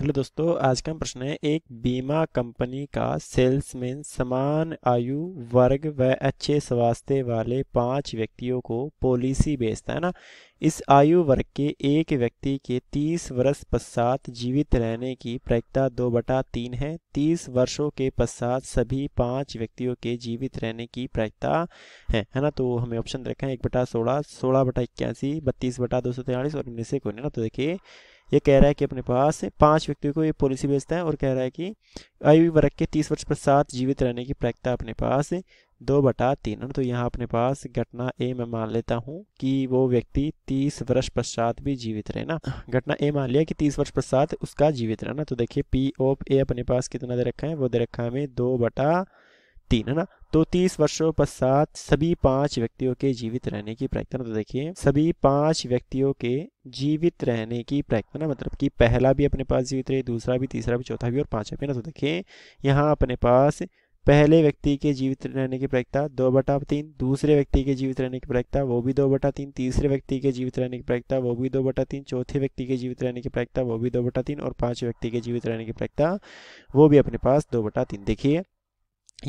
hello दोस्तों आज का प्रश्न है एक बीमा कंपनी का सेल्समैन समान आयु वर्ग व अच्छे स्वास्थ्य वाले पांच व्यक्तियों को पॉलिसी बेचता है ना इस आयु वर्ग के एक व्यक्ति के 30 वर्ष पश्चात जीवित रहने की प्रायिकता दो बटा तीन है 30 वर्षों के पश्चात सभी पांच व्यक्तियों के जीवित रहने की प्रायिकता है है ना तो हमें ऑप्शन देखा है एक बटा सोलह सोलह बटा इक्यासी बत्तीस बटा दो सौ तैंतालीस और इनमें से कोई ना तो देखिए ये कह रहा है कि अपने पास पांच व्यक्तियों को ये पॉलिसी भेजता है और कह रहा है कि आयु वर्ग के तीस वर्ष पश्चात जीवित रहने की प्रख्या अपने पास दो बटा तीन तो यहाँ अपने पास घटना ए मैं मान लेता हूँ कि वो व्यक्ति तीस वर्ष पश्चात भी जीवित रहे ना घटना ए मान लिया कि तीस वर्ष पश्चात उसका जीवित रहना तो देखिए पी ऑफ ए अपने पास कितना दे रखा है वो दे रखा है हमें दो बटा तीन है ना तो तीस वर्षों पश्चात सभी पांच व्यक्तियों के जीवित रहने की प्रार्थना तो देखिए सभी पांच व्यक्तियों के जीवित रहने की प्रार्थना मतलब कि पहला भी अपने पास जीवित रहे दूसरा भी तीसरा भी चौथा भी और पांचवा भी ना तो देखिए यहाँ अपने पास पहले व्यक्ति के जीवित रहने की प्रयक्ता दो बटा तीन दूसरे व्यक्ति के जीवित रहने की प्रयक्ता वो भी दो बटा तीन तीसरे व्यक्ति के जीवित रहने की प्रयक्ता वो भी दो बटा तीन चौथे व्यक्ति के जीवित रहने की प्रयक्ता वो भी दो बटा तीन और पांच व्यक्ति के जीवित रहने की प्रायिकता वो भी अपने पास दो बटा तीन देखिए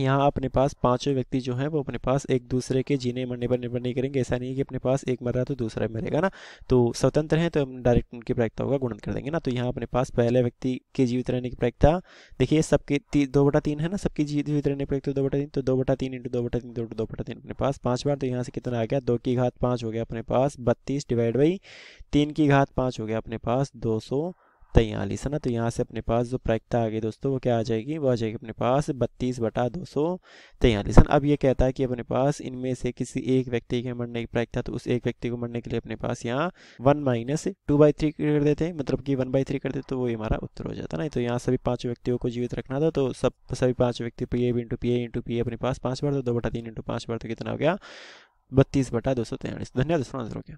यहाँ अपने पास पांचों व्यक्ति जो हैं वो अपने पास एक दूसरे के जीने मरने पर निर्भर नहीं करेंगे ऐसा नहीं है कि अपने पास एक मर रहा तो दूसरा मरेगा ना तो स्वतंत्र हैं तो हम डायरेक्ट उनकी प्रायिकता होगा गुणन कर देंगे ना तो यहाँ अपने पास पहले व्यक्ति के जीवित रहने की प्रायिकता देखिए सबके दो बटा तीन है ना सबकी जीवित रहने प्रायिकता दो बटा तीन तो दो बटा तीन इंटू दो बटा तीन दो दो बटा तीन अपने पास पाँच बार तो यहाँ से कितना आ गया दो की घात पाँच हो गया अपने पास बत्तीस डिवाइड बाई तीन की घात पाँच हो गया अपने पास दो सौ तैयलीस है ना तो यहाँ से अपने पास जो प्रायिकता आ गई दोस्तों वो क्या आ जाएगी वो आ जाएगी अपने पास बत्तीस बटा दो सौ तैयलीस है ना अब ये कहता है कि अपने पास इनमें से किसी एक व्यक्ति के मरने की प्रायिकता तो उस एक व्यक्ति को मरने के लिए अपने पास यहाँ one minus two by three कर देते हैं मतलब कि वन बाई थ्री कर देते तो वही हमारा उत्तर हो जाता ना तो यहाँ सभी पाँच व्यक्तियों को जीवित रखना था तो सब सभी पाँच व्यक्ति P A B into P A into P A अपने पास पाँच बार तो दो बटा तीन इंटू पाँच बार तो कितना हो गया बत्तीस बटा दो सौ तैयलीस धन्यवाद दोस्तों आंसर हो गया